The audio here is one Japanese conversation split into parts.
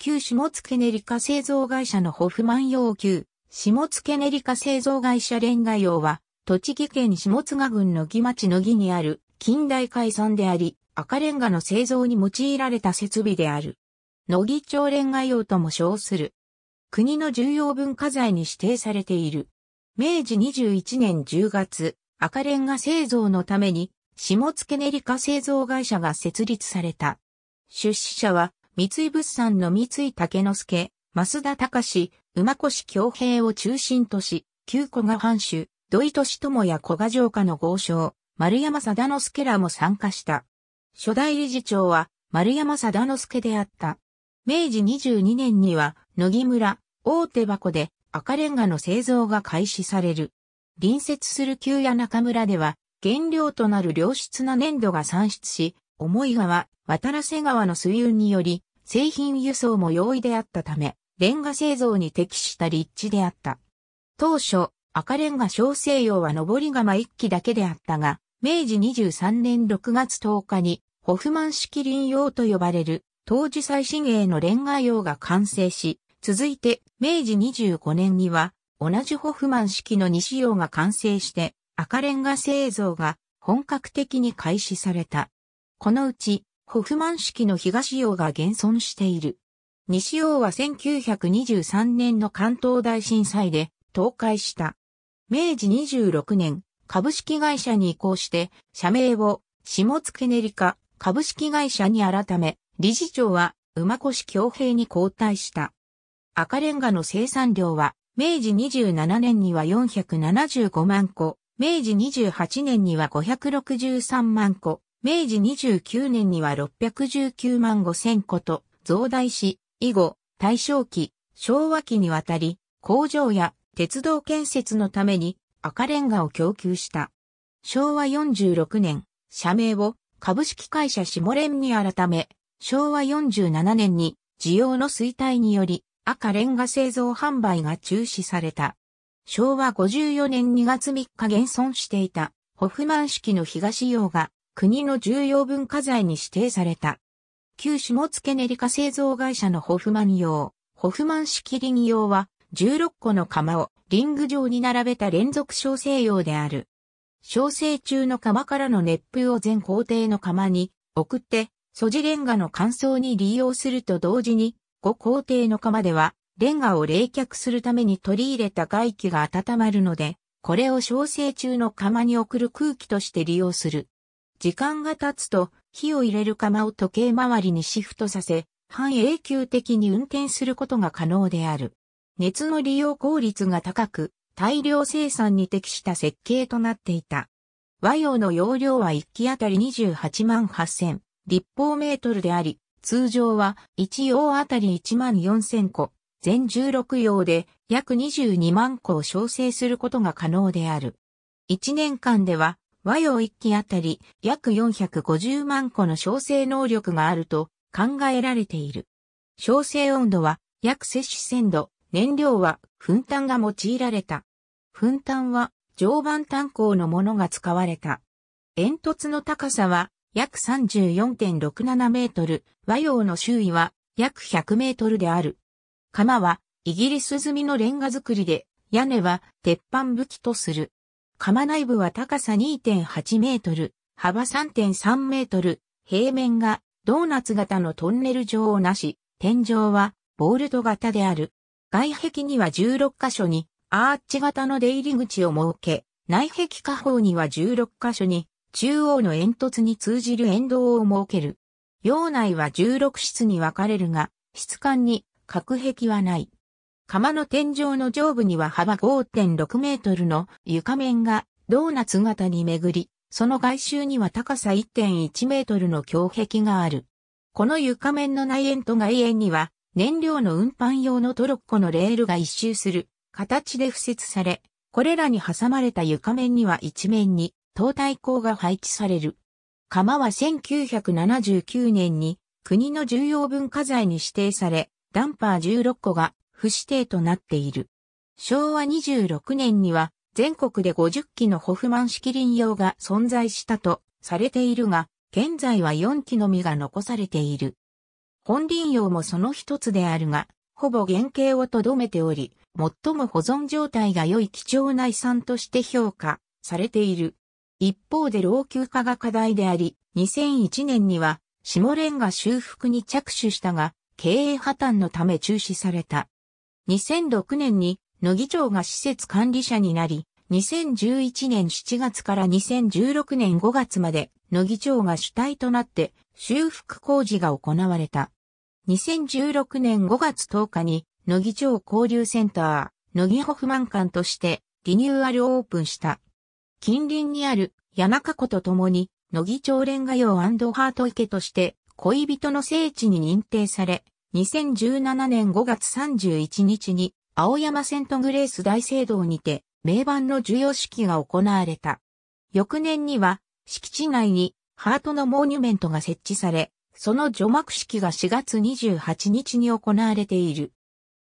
旧下津ネリカ製造会社のホフマン要求、下津ネリカ製造会社レンガ用は、栃木県下津賀郡の木町の木にある近代海産であり、赤レンガの製造に用いられた設備である。野木町レンガ用とも称する。国の重要文化財に指定されている。明治21年10月、赤レンガ製造のために、下津ネリカ製造会社が設立された。出資者は、三井物産の三井竹之助、増田隆、馬越京平を中心とし、旧古賀藩主、土井利友や古賀城下の豪商、丸山貞之助らも参加した。初代理事長は丸山貞之助であった。明治22年には、野木村、大手箱で赤レンガの製造が開始される。隣接する旧屋中村では、原料となる良質な粘土が産出し、重い川、渡良瀬川の水運により、製品輸送も容易であったため、レンガ製造に適した立地であった。当初、赤レンガ小西洋は上り釜一基だけであったが、明治23年6月10日に、ホフマン式林用と呼ばれる、当時最新鋭のレンガ用が完成し、続いて、明治25年には、同じホフマン式の西洋が完成して、赤レンガ製造が本格的に開始された。このうち、ホフマン式の東洋が現存している。西洋は1923年の関東大震災で倒壊した。明治26年、株式会社に移行して、社名を下津ケネリカ株式会社に改め、理事長は馬越京平に交代した。赤レンガの生産量は、明治27年には475万個、明治28年には563万個、明治29年には619万5千個と増大し、以後、大正期、昭和期にわたり、工場や鉄道建設のために赤レンガを供給した。昭和46年、社名を株式会社下ンに改め、昭和47年に需要の衰退により赤レンガ製造販売が中止された。昭和54年2月3日現存していたホフマン式の東洋が国の重要文化財に指定された。旧下付リカ製造会社のホフマン用、ホフマン式林用は16個の釜をリング状に並べた連続小生用である。小生中の釜からの熱風を全工程の釜に送って、素地レンガの乾燥に利用すると同時に、5工程の釜では、レンガを冷却するために取り入れた外気が温まるので、これを小生中の釜に送る空気として利用する。時間が経つと、火を入れる釜を時計回りにシフトさせ、半永久的に運転することが可能である。熱の利用効率が高く、大量生産に適した設計となっていた。和洋の容量は1機あたり28万8000立方メートルであり、通常は1洋あたり1万4000個、全16洋で約22万個を調整することが可能である。1年間では和洋一機あたり約450万個の焼成能力があると考えられている。焼成温度は約摂取鮮度、燃料は粉炭が用いられた。粉炭は常磐炭鉱のものが使われた。煙突の高さは約34.67メートル、和洋の周囲は約100メートルである。釜はイギリス済みのレンガ造りで、屋根は鉄板武器とする。釜内部は高さ2.8メートル、幅3.3メートル、平面がドーナツ型のトンネル状をなし、天井はボールト型である。外壁には16箇所にアーチ型の出入り口を設け、内壁下方には16箇所に中央の煙突に通じる沿道を設ける。用内は16室に分かれるが、質感に隔壁はない。釜の天井の上部には幅5.6メートルの床面がドーナツ型に巡り、その外周には高さ1.1メートルの胸壁がある。この床面の内縁と外縁には燃料の運搬用のトロッコのレールが一周する形で敷設され、これらに挟まれた床面には一面に灯体鋼が配置される。釜は1979年に国の重要文化財に指定され、ダンパー16個が不指定となっている。昭和26年には全国で50基のホフマン式林用が存在したとされているが、現在は4基のみが残されている。本林用もその一つであるが、ほぼ原型をとどめており、最も保存状態が良い貴重な遺産として評価されている。一方で老朽化が課題であり、2001年には下レンガ修復に着手したが、経営破綻のため中止された。2006年に野木町が施設管理者になり、2011年7月から2016年5月まで野木町が主体となって修復工事が行われた。2016年5月10日に野木町交流センター、野木ホフマン館としてリニューアルオープンした。近隣にある谷中湖と共に野木町レンガ用ハート池として恋人の聖地に認定され、2017年5月31日に、青山セントグレース大聖堂にて、名盤の授与式が行われた。翌年には、敷地内にハートのモニュメントが設置され、その除幕式が4月28日に行われている。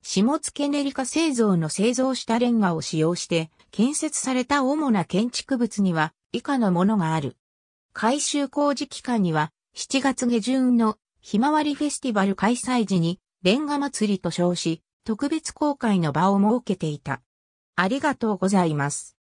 下付リカ製造の製造したレンガを使用して建設された主な建築物には以下のものがある。改修工事期間には7月下旬のひまわりフェスティバル開催時に、レンガ祭りと称し、特別公開の場を設けていた。ありがとうございます。